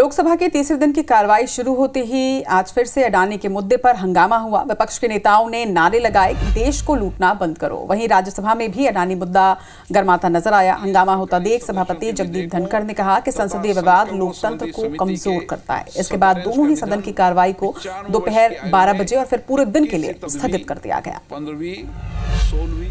लोकसभा के तीसरे दिन की कार्रवाई शुरू होते ही आज फिर से अडानी के मुद्दे पर हंगामा हुआ विपक्ष के नेताओं ने नारे लगाए कि देश को लूटना बंद करो वहीं राज्यसभा में भी अडानी मुद्दा गर्माता नजर आया हंगामा होता देख सभापति जगदीप धनखड़ ने कहा कि संसदीय विवाद लोकतंत्र को कमजोर करता है इसके बाद दोनों ही सदन की कार्रवाई को दोपहर बारह बजे और फिर पूरे दिन के लिए स्थगित कर दिया गया